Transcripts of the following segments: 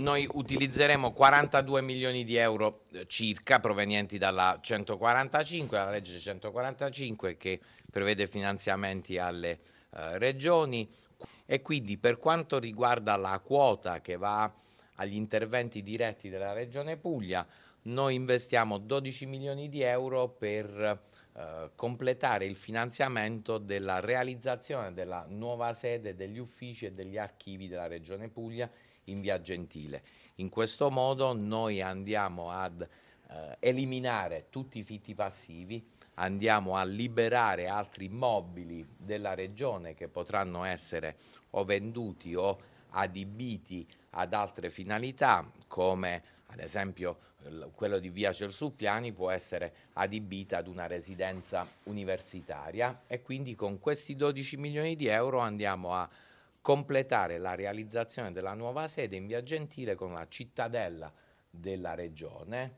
Noi utilizzeremo 42 milioni di euro eh, circa provenienti dalla 145, la legge 145 che prevede finanziamenti alle eh, regioni e quindi per quanto riguarda la quota che va agli interventi diretti della Regione Puglia noi investiamo 12 milioni di euro per eh, completare il finanziamento della realizzazione della nuova sede degli uffici e degli archivi della Regione Puglia in via Gentile. In questo modo noi andiamo ad eh, eliminare tutti i fitti passivi, andiamo a liberare altri immobili della Regione che potranno essere o venduti o adibiti ad altre finalità come ad esempio quello di Via Celsuppiani può essere adibita ad una residenza universitaria e quindi con questi 12 milioni di euro andiamo a completare la realizzazione della nuova sede in Via Gentile con la cittadella della regione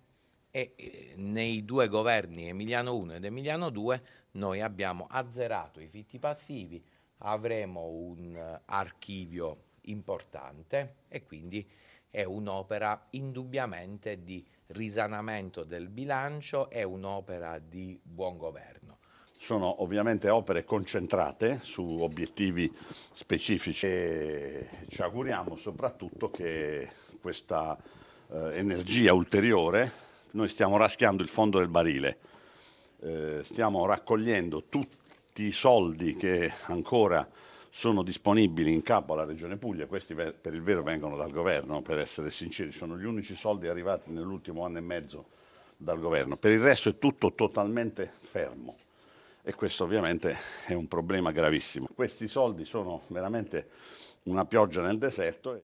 e eh, nei due governi Emiliano 1 ed Emiliano 2 noi abbiamo azzerato i fitti passivi, avremo un eh, archivio importante e quindi è un'opera indubbiamente di risanamento del bilancio, è un'opera di buon governo. Sono ovviamente opere concentrate su obiettivi specifici e ci auguriamo soprattutto che questa eh, energia ulteriore, noi stiamo raschiando il fondo del barile, eh, stiamo raccogliendo tutti i soldi che ancora sono disponibili in capo alla Regione Puglia, questi per il vero vengono dal governo, per essere sinceri, sono gli unici soldi arrivati nell'ultimo anno e mezzo dal governo, per il resto è tutto totalmente fermo e questo ovviamente è un problema gravissimo. Questi soldi sono veramente una pioggia nel deserto.